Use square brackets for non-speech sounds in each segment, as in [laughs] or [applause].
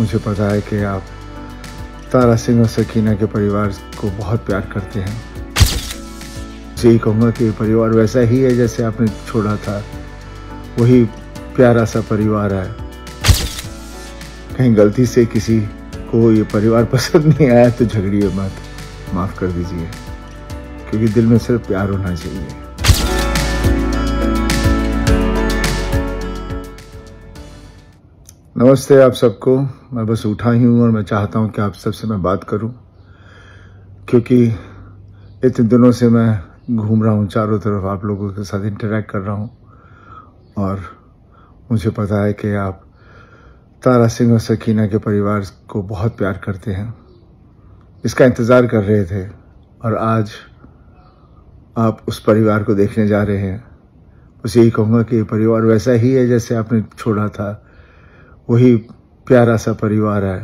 मुझे पता है कि आप तारा सिंह और सकीना के परिवार को बहुत प्यार करते हैं यही कहूँगा कि परिवार वैसा ही है जैसे आपने छोड़ा था वही प्यारा सा परिवार है कहीं गलती से किसी को ये परिवार [laughs] पसंद नहीं आया तो झगड़िए मत माफ़ कर दीजिए क्योंकि दिल में सिर्फ प्यार होना चाहिए नमस्ते आप सबको मैं बस उठा ही हूँ और मैं चाहता हूँ कि आप सबसे मैं बात करूँ क्योंकि इतने दिनों से मैं घूम रहा हूँ चारों तरफ आप लोगों के साथ इंटरेक्ट कर रहा हूँ और मुझे पता है कि आप तारा सिंह और सकीना के परिवार को बहुत प्यार करते हैं इसका इंतज़ार कर रहे थे और आज आप उस परिवार को देखने जा रहे हैं बस यही कहूँगा कि ये परिवार वैसा ही है जैसे आपने छोड़ा था वही प्यारा सा परिवार है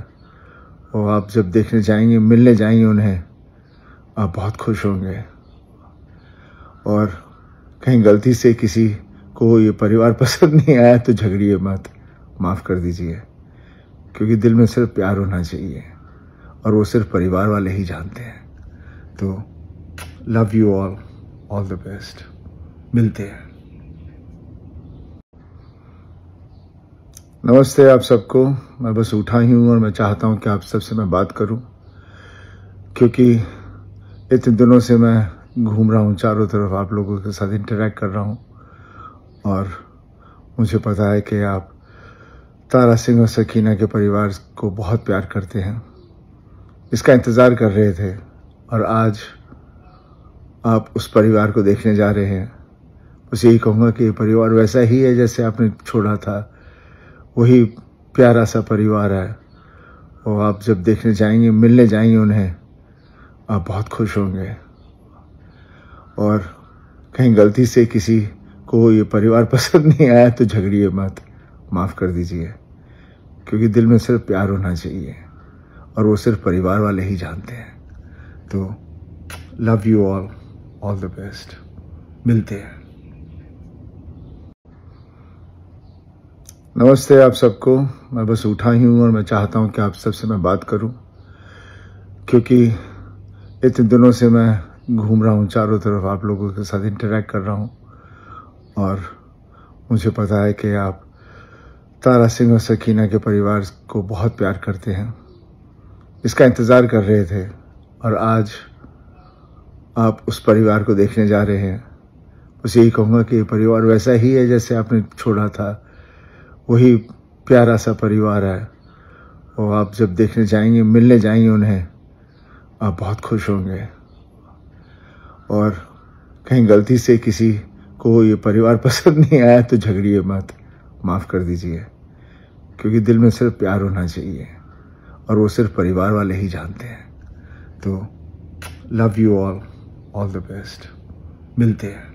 वो आप जब देखने जाएंगे मिलने जाएंगे उन्हें आप बहुत खुश होंगे और कहीं गलती से किसी को ये परिवार [laughs] पसंद नहीं आया तो झगड़िए मत माफ़ कर दीजिए क्योंकि दिल में सिर्फ प्यार होना चाहिए और वो सिर्फ परिवार वाले ही जानते हैं तो love you all all the best मिलते हैं नमस्ते आप सबको मैं बस उठा ही हूँ और मैं चाहता हूँ कि आप सबसे मैं बात करूँ क्योंकि इतने दिनों से मैं घूम रहा हूँ चारों तरफ आप लोगों के साथ इंटरेक्ट कर रहा हूँ और मुझे पता है कि आप तारा सिंह और सकीना के परिवार को बहुत प्यार करते हैं इसका इंतज़ार कर रहे थे और आज आप उस परिवार को देखने जा रहे हैं बस यही कहूँगा कि ये परिवार वैसा ही है जैसे आपने छोड़ा था वही प्यारा सा परिवार है और आप जब देखने जाएंगे मिलने जाएंगे उन्हें आप बहुत खुश होंगे और कहीं गलती से किसी को ये परिवार [laughs] पसंद नहीं आया तो झगड़िए मत माफ़ कर दीजिए क्योंकि दिल में सिर्फ प्यार होना चाहिए और वो सिर्फ परिवार वाले ही जानते हैं तो love you all all the best मिलते हैं नमस्ते आप सबको मैं बस उठा ही हूँ और मैं चाहता हूँ कि आप सबसे मैं बात करूँ क्योंकि इतने दिनों से मैं घूम रहा हूँ चारों तरफ आप लोगों के साथ इंटरेक्ट कर रहा हूँ और मुझे पता है कि आप तारा सिंह और सकीना के परिवार को बहुत प्यार करते हैं इसका इंतज़ार कर रहे थे और आज आप उस परिवार को देखने जा रहे हैं बस यही कहूँगा कि ये परिवार वैसा ही है जैसे आपने छोड़ा था वही प्यारा सा परिवार है और आप जब देखने जाएंगे मिलने जाएंगे उन्हें आप बहुत खुश होंगे और कहीं गलती से किसी को ये परिवार [laughs] पसंद नहीं आया तो झगड़िए मत माफ़ कर दीजिए क्योंकि दिल में सिर्फ प्यार होना चाहिए और वो सिर्फ परिवार वाले ही जानते हैं तो love you all all the best मिलते हैं